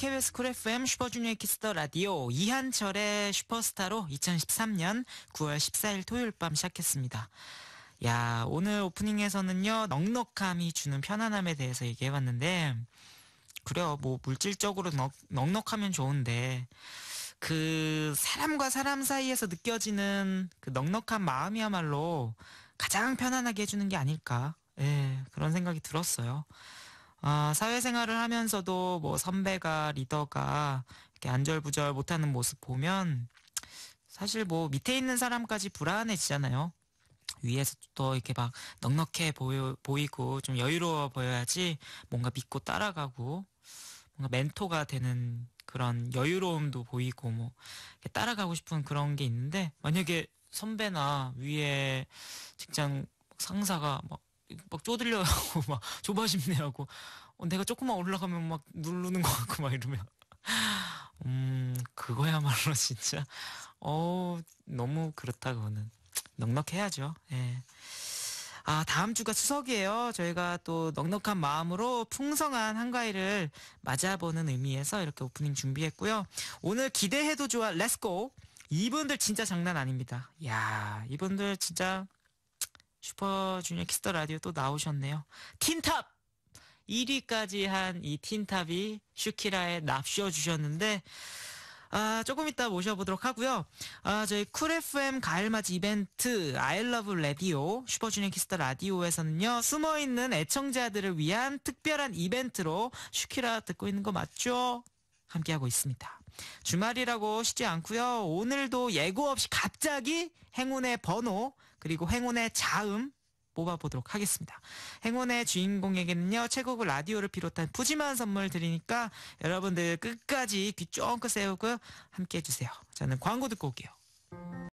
KBS 쿨 FM 슈퍼주니어 키스터 라디오 이한철의 슈퍼스타로 2013년 9월 14일 토요일 밤 시작했습니다. 야, 오늘 오프닝에서는요, 넉넉함이 주는 편안함에 대해서 얘기해봤는데, 그래요. 뭐, 물질적으로 넉, 넉하면 좋은데, 그, 사람과 사람 사이에서 느껴지는 그 넉넉한 마음이야말로 가장 편안하게 해주는 게 아닐까. 예, 그런 생각이 들었어요. 아, 사회생활을 하면서도 뭐 선배가 리더가 이렇게 안절부절 못하는 모습 보면 사실 뭐 밑에 있는 사람까지 불안해지잖아요. 위에서 또 이렇게 막 넉넉해 보여, 보이고 좀 여유로워 보여야지 뭔가 믿고 따라가고 뭔가 멘토가 되는 그런 여유로움도 보이고 뭐 따라가고 싶은 그런 게 있는데 만약에 선배나 위에 직장 상사가 막막 쪼들려 하고 막 조바심내 하고 어, 내가 조금만 올라가면 막 누르는 것 같고 막 이러면 음 그거야말로 진짜 어 너무 그렇다 그거는 넉넉해야죠 예. 아, 다음 주가 추석이에요. 저희가 또 넉넉한 마음으로 풍성한 한가위를 맞아보는 의미에서 이렇게 오프닝 준비했고요. 오늘 기대해도 좋아. 렛츠고. 이분들 진짜 장난 아닙니다. 야, 이분들 진짜 슈퍼주니어 키스터 라디오 또 나오셨네요. 틴탑! 1위까지 한 이 틴탑이 슈키라에 납셔 주셨는데, 아, 조금 이따 모셔보도록 하고요. 아, 저희 쿨 FM 가을맞이 이벤트 아이러브 라디오 슈퍼주니어 키스터 라디오에서는요. 숨어있는 애청자들을 위한 특별한 이벤트로 슈키라 듣고 있는 거 맞죠? 함께하고 있습니다. 주말이라고 쉬지 않고요. 오늘도 예고 없이 갑자기 행운의 번호 그리고 행운의 자음 뽑아보도록 하겠습니다. 행운의 주인공에게는요, 최고급 라디오를 비롯한 푸짐한 선물 드리니까 여러분들 끝까지 귀 쫑긋 세우고 함께 해주세요. 저는 광고 듣고 올게요.